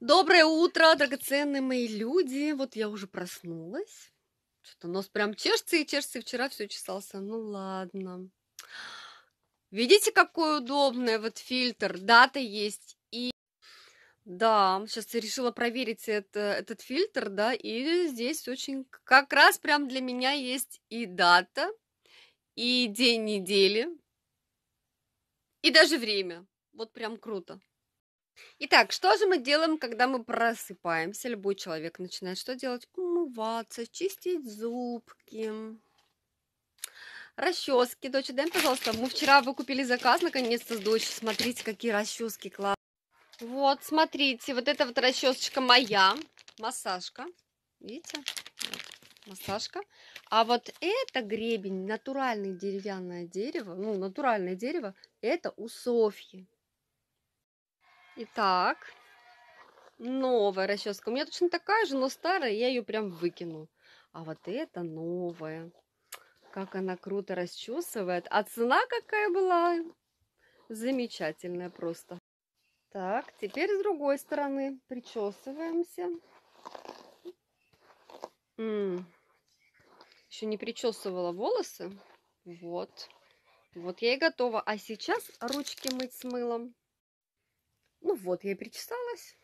Доброе утро, драгоценные мои люди. Вот я уже проснулась. Что-то нос прям чешется и чешется, и вчера все чесался. Ну ладно. Видите, какой удобный вот фильтр. Дата есть. И да, сейчас я решила проверить это, этот фильтр, да, и здесь очень как раз прям для меня есть и дата, и день недели, и даже время. Вот прям круто. Итак, что же мы делаем, когда мы просыпаемся? Любой человек начинает что делать? Умываться, чистить зубки, расчески. Дочь, дай, пожалуйста, мы вчера выкупили заказ, наконец-то с дочь. Смотрите, какие расчески классные. Вот, смотрите, вот эта вот расчесочка моя, массажка. Видите? массажка. А вот это гребень, натуральное деревянное дерево, ну, натуральное дерево, это у Софьи. Итак, новая расческа. У меня точно такая же, но старая, я ее прям выкину. А вот это новая. Как она круто расчесывает. А цена какая была? Замечательная просто. Так, теперь с другой стороны причесываемся. Еще не причесывала волосы. Вот. Вот я и готова. А сейчас ручки мыть с мылом вот, я и причесалась.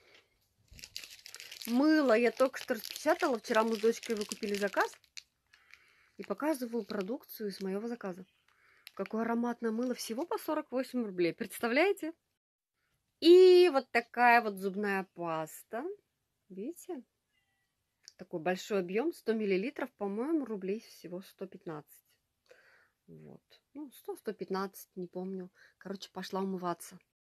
Мыло я только что распечатала. Вчера мы с дочкой выкупили заказ. И показываю продукцию из моего заказа. Какое ароматное мыло. Всего по 48 рублей. Представляете? И вот такая вот зубная паста. Видите? Такой большой объем. 100 миллилитров, по-моему, рублей всего 115. Вот. Ну, 100-115, не помню. Короче, пошла умываться.